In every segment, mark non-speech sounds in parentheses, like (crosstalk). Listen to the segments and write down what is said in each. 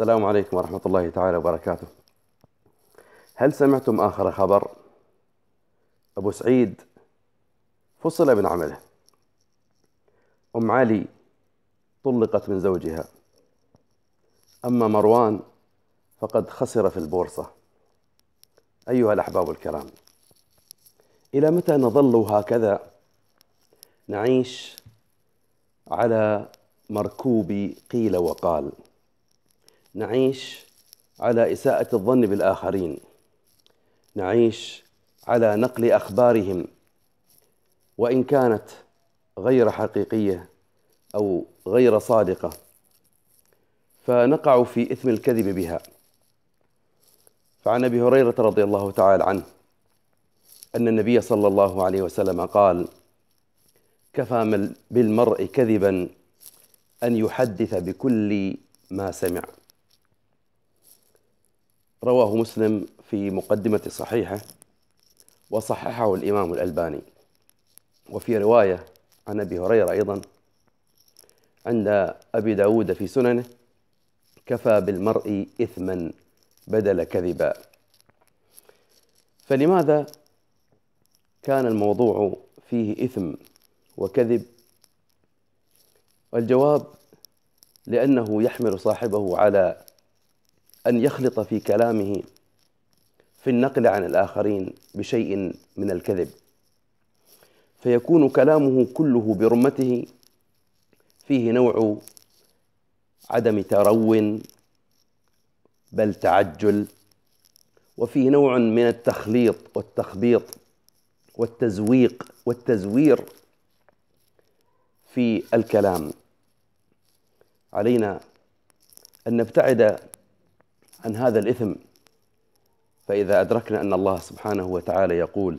السلام عليكم ورحمة الله تعالى وبركاته هل سمعتم آخر خبر؟ أبو سعيد فصل من عمله أم علي طلقت من زوجها أما مروان فقد خسر في البورصة أيها الأحباب الكرام إلى متى نظل هكذا نعيش على مركوب قيل وقال نعيش على إساءة الظن بالآخرين نعيش على نقل أخبارهم وإن كانت غير حقيقية أو غير صادقة فنقع في إثم الكذب بها فعن أبي هريرة رضي الله تعالى عنه أن النبي صلى الله عليه وسلم قال كفى بالمرء كذبا أن يحدث بكل ما سمع رواه مسلم في مقدمة صحيحة وصححه الإمام الألباني وفي رواية عن أبي هريرة أيضا عند أبي داود في سننه كفى بالمرء إثما بدل كذبا فلماذا كان الموضوع فيه إثم وكذب الجواب لأنه يحمل صاحبه على أن يخلط في كلامه في النقل عن الآخرين بشيء من الكذب فيكون كلامه كله برمته فيه نوع عدم ترو بل تعجل وفيه نوع من التخليط والتخبيط والتزويق والتزوير في الكلام علينا ان نبتعد عن هذا الإثم فإذا أدركنا أن الله سبحانه وتعالى يقول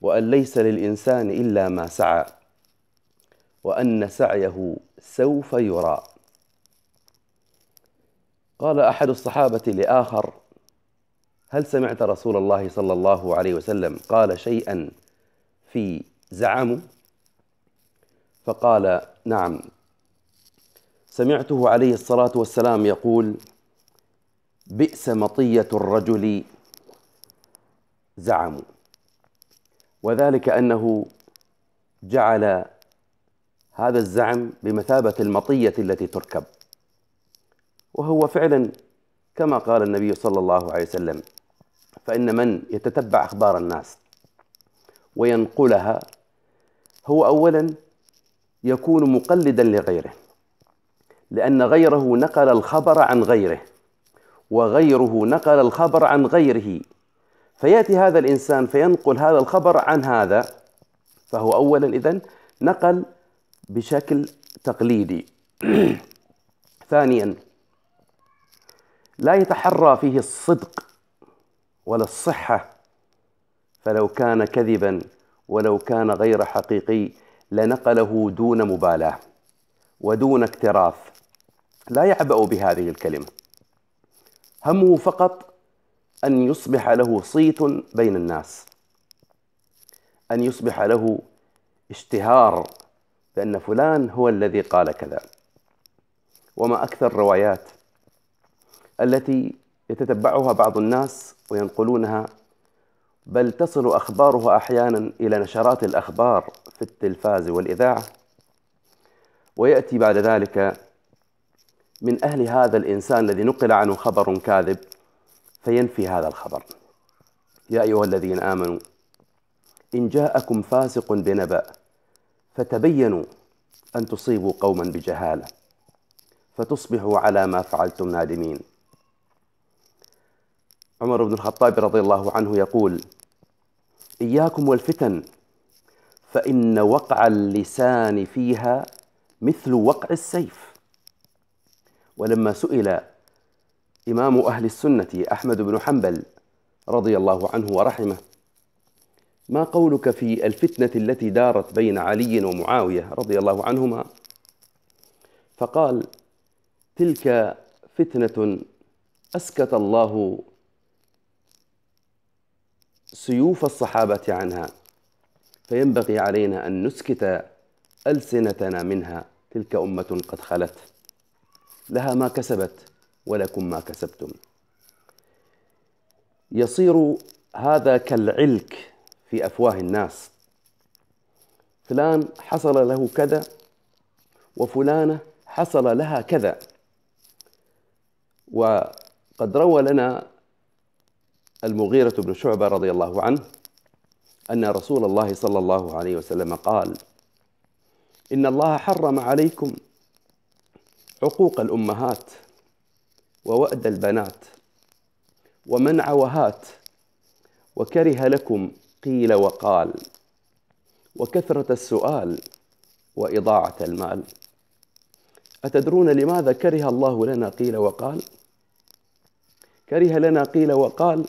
وأن ليس للإنسان إلا ما سعى وأن سعيه سوف يرى قال أحد الصحابة لآخر هل سمعت رسول الله صلى الله عليه وسلم قال شيئا في زعم فقال نعم سمعته عليه الصلاة والسلام يقول بئس مطية الرجل زعموا وذلك أنه جعل هذا الزعم بمثابة المطية التي تركب وهو فعلا كما قال النبي صلى الله عليه وسلم فإن من يتتبع أخبار الناس وينقلها هو أولا يكون مقلدا لغيره لأن غيره نقل الخبر عن غيره وغيره نقل الخبر عن غيره فياتي هذا الانسان فينقل هذا الخبر عن هذا فهو اولا اذا نقل بشكل تقليدي (clears throat) ثانيا لا يتحرى فيه الصدق ولا الصحه فلو كان كذبا ولو كان غير حقيقي لنقله دون مبالاه ودون اكتراث لا يعبأ بهذه الكلمه همه فقط أن يصبح له صيت بين الناس أن يصبح له اشتهار بأن فلان هو الذي قال كذا وما أكثر الروايات التي يتتبعها بعض الناس وينقلونها بل تصل أخبارها أحيانا إلى نشرات الأخبار في التلفاز والإذاعة ويأتي بعد ذلك من أهل هذا الإنسان الذي نقل عنه خبر كاذب فينفي هذا الخبر يا أيها الذين آمنوا إن جاءكم فاسق بنبأ فتبينوا أن تصيبوا قوما بجهالة فتصبحوا على ما فعلتم نادمين عمر بن الخطاب رضي الله عنه يقول إياكم والفتن فإن وقع اللسان فيها مثل وقع السيف ولما سئل إمام أهل السنة أحمد بن حنبل رضي الله عنه ورحمه ما قولك في الفتنة التي دارت بين علي ومعاوية رضي الله عنهما فقال تلك فتنة أسكت الله سيوف الصحابة عنها فينبغي علينا أن نسكت ألسنتنا منها تلك أمة قد خلت لها ما كسبت ولكم ما كسبتم يصير هذا كالعلك في افواه الناس فلان حصل له كذا وفلانه حصل لها كذا وقد روى لنا المغيره بن شعبه رضي الله عنه ان رسول الله صلى الله عليه وسلم قال ان الله حرم عليكم عقوق الأمهات ووأد البنات ومنع وهات وكره لكم قيل وقال وكثرة السؤال وإضاعة المال أتدرون لماذا كره الله لنا قيل وقال؟ كره لنا قيل وقال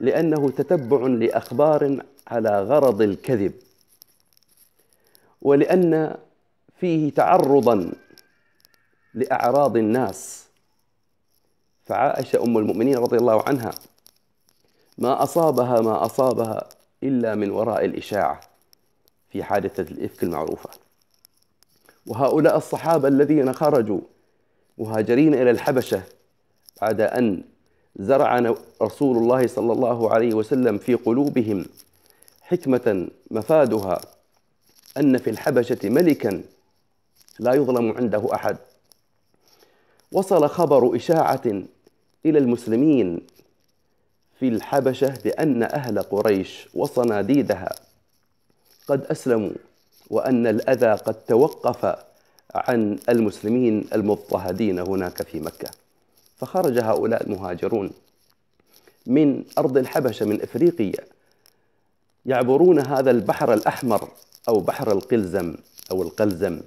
لأنه تتبع لأخبار على غرض الكذب ولأن فيه تعرضا لأعراض الناس فعائشة أم المؤمنين رضي الله عنها ما أصابها ما أصابها إلا من وراء الإشاعة في حادثة الإفك المعروفة وهؤلاء الصحابة الذين خرجوا مهاجرين إلى الحبشة بعد أن زرع رسول الله صلى الله عليه وسلم في قلوبهم حكمة مفادها أن في الحبشة ملكا لا يظلم عنده أحد وصل خبر إشاعة إلى المسلمين في الحبشة بأن أهل قريش وصناديدها قد أسلموا وأن الأذى قد توقف عن المسلمين المضطهدين هناك في مكة فخرج هؤلاء المهاجرون من أرض الحبشة من إفريقيا يعبرون هذا البحر الأحمر أو بحر القلزم أو القلزم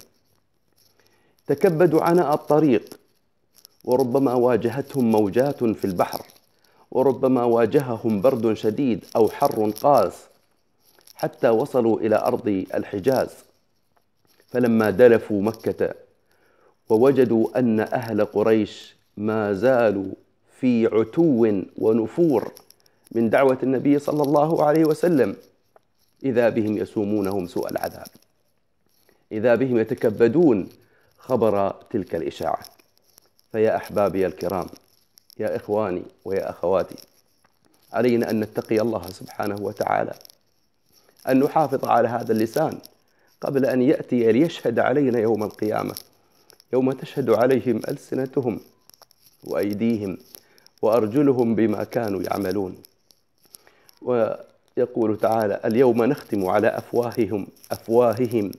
تكبدوا عناء الطريق وربما واجهتهم موجات في البحر وربما واجههم برد شديد او حر قاس حتى وصلوا الى ارض الحجاز فلما دلفوا مكه ووجدوا ان اهل قريش ما زالوا في عتو ونفور من دعوه النبي صلى الله عليه وسلم اذا بهم يسومونهم سوء العذاب اذا بهم يتكبدون خبر تلك الاشاعه فيا احبابي الكرام يا اخواني ويا اخواتي علينا ان نتقي الله سبحانه وتعالى ان نحافظ على هذا اللسان قبل ان ياتي ليشهد علينا يوم القيامه يوم تشهد عليهم السنتهم وايديهم وارجلهم بما كانوا يعملون ويقول تعالى اليوم نختم على افواههم افواههم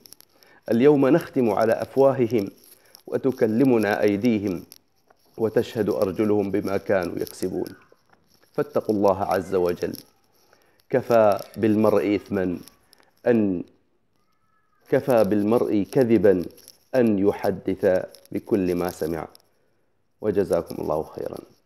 اليوم نختم على افواههم وتكلمنا ايديهم وتشهد أرجلهم بما كانوا يكسبون فاتقوا الله عز وجل كفى بالمرء إثما أن كفى بالمرء كذبا أن يحدث بكل ما سمع وجزاكم الله خيرا